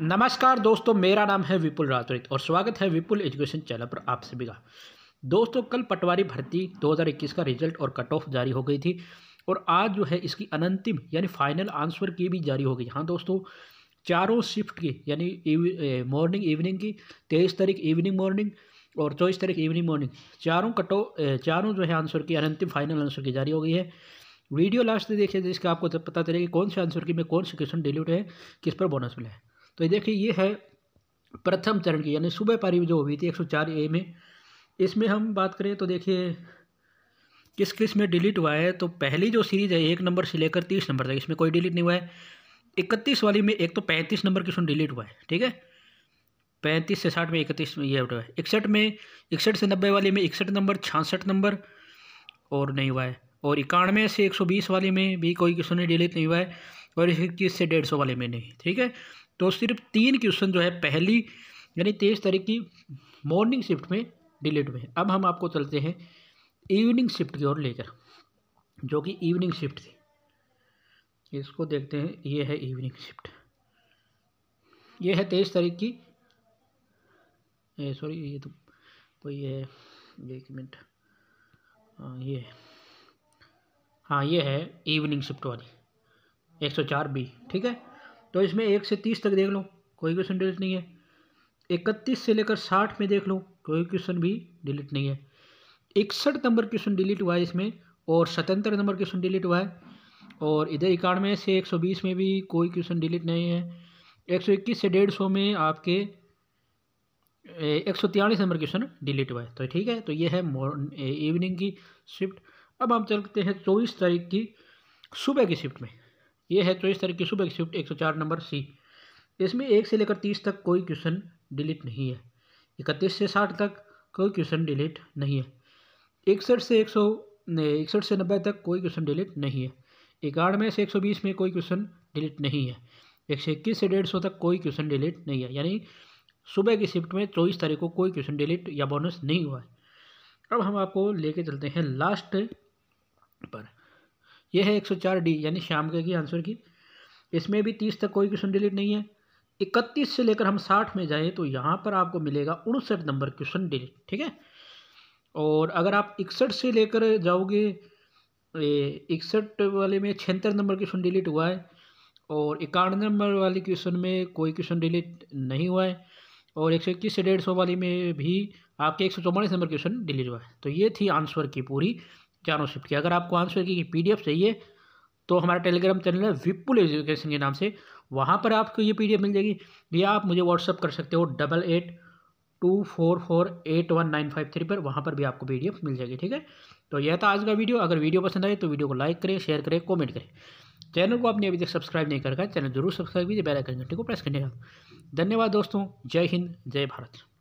नमस्कार दोस्तों मेरा नाम है विपुल रातोरित और स्वागत है विपुल एजुकेशन चैनल पर आप सभी का दोस्तों कल पटवारी भर्ती 2021 का रिजल्ट और कट ऑफ जारी हो गई थी और आज जो है इसकी अनंतिम यानी फाइनल आंसर की भी जारी हो गई हाँ दोस्तों चारों शिफ्ट की यानी मॉर्निंग इवनिंग की तेईस तारीख इवनिंग मॉर्निंग और चौबीस तारीख इवनिंग मॉर्निंग चारों कट ऑफ चारों जो है आंसर की अनंतिम फाइनल आंसर की जारी हो गई है वीडियो लास्ट देखिए जिसका तो आपको तो पता चलेगा कौन से आंसर की में कौन से क्वेश्चन डिलीट है किस पर बोनस मिला है तो ये देखिए ये है प्रथम चरण की यानी सुबह पारी जो हुई थी 104 ए में इसमें हम बात करें तो देखिए किस किस में डिलीट हुआ है तो पहली जो सीरीज है एक नंबर से लेकर तीस नंबर तक इसमें कोई डिलीट नहीं हुआ है इकतीस वाली में एक तो पैंतीस नंबर की सुन डिलीट हुआ है ठीक है पैंतीस से साठ में इकतीस में ये हुआ है इकसठ में इकसठ से नब्बे वाली में इकसठ नंबर छियासठ नंबर और नहीं हुआ है और इक्यानवे से एक सौ बीस वाले में भी कोई किसी ने डिलीट नहीं हुआ है और इक्कीस से डेढ़ सौ वाले में नहीं ठीक है तो सिर्फ तीन क्वेश्चन जो है पहली यानी तेईस तारीख की मॉर्निंग शिफ्ट में डिलीट हुए अब हम आपको चलते हैं इवनिंग शिफ्ट की ओर लेकर जो कि इवनिंग शिफ्ट थी इसको देखते हैं ये है इवनिंग शिफ्ट ये है तेईस तारीख की सॉरी ये तो कोई तो है एक मिनट हाँ, ये है हाँ ये है इवनिंग शिफ्ट वाली एक सौ चार बी ठीक है तो इसमें एक से तीस तक देख लो कोई क्वेश्चन डिलीट नहीं है इकतीस से लेकर साठ में देख लो कोई क्वेश्चन भी डिलीट नहीं है इकसठ नंबर क्वेश्चन डिलीट हुआ है इसमें और सतहत्तर नंबर क्वेश्चन डिलीट हुआ है और इधर इक्यानवे से एक सौ बीस में भी कोई क्वेश्चन डिलीट नहीं है एक सौ इक्कीस से डेढ़ सौ में आपके एक सौ तिरालीस नंबर क्वेश्चन डिलीट हुआ है तो ठीक है तो ये है इवनिंग की शिफ्ट अब हम चलते हैं चौबीस तारीख की सुबह की शिफ्ट में ये है चौबीस तो तारीख की सुबह की शिफ्ट एक सौ चार नंबर सी इसमें एक से लेकर तीस तक कोई क्वेश्चन डिलीट नहीं है इकतीस से साठ तक कोई क्वेश्चन डिलीट नहीं है इकसठ से एक सौ इकसठ से नब्बे तक कोई क्वेश्चन डिलीट नहीं है इक्यानवे से एक सौ बीस में कोई क्वेश्चन डिलीट नहीं है एक सौ इक्कीस से डेढ़ सौ तक कोई क्वेश्चन डिलीट नहीं है यानी सुबह की शिफ्ट में चौबीस तारीख को कोई क्वेश्चन डिलीट या बोनस नहीं हुआ है अब हम आपको लेके चलते हैं लास्ट ये है एक सौ चार डी यानी शाम के की आंसर की इसमें भी तीस तक कोई क्वेश्चन डिलीट नहीं है इकतीस से लेकर हम साठ में जाएँ तो यहाँ पर आपको मिलेगा उनसठ नंबर क्वेश्चन डिलीट ठीक है और अगर आप इकसठ से लेकर जाओगे इकसठ वाले में छिहत्तर नंबर क्वेश्चन डिलीट हुआ है और इक्यानवे नंबर वाले क्वेश्चन में कोई क्वेश्चन डिलीट नहीं हुआ है और एक सौ इक्कीस से डेढ़ सौ वाली में भी आपके एक सौ चौवालीस नंबर क्वेश्चन डिलीट हुआ है तो ये थी आंसर की पूरी जानू शिफ्ट किया अगर आपको आंसर की पी डी चाहिए तो हमारा टेलीग्राम चैनल है विपुल एजुकेशन के नाम से वहाँ पर आपको ये पी मिल जाएगी या आप मुझे व्हाट्सअप कर सकते हो double eight two four four eight one nine five three पर वहाँ पर भी आपको पी मिल जाएगी ठीक है तो यह था आज का वीडियो अगर वीडियो पसंद आए तो वीडियो को लाइक करें शेयर करें कमेंट करें चैनल को आपने अभी तक सब्सक्राइब नहीं करा चैनल जरूर सब्सक्राइब कीजिए बेल आइकन घंटे को प्रेस करने का धन्यवाद दोस्तों जय हिंद जय भारत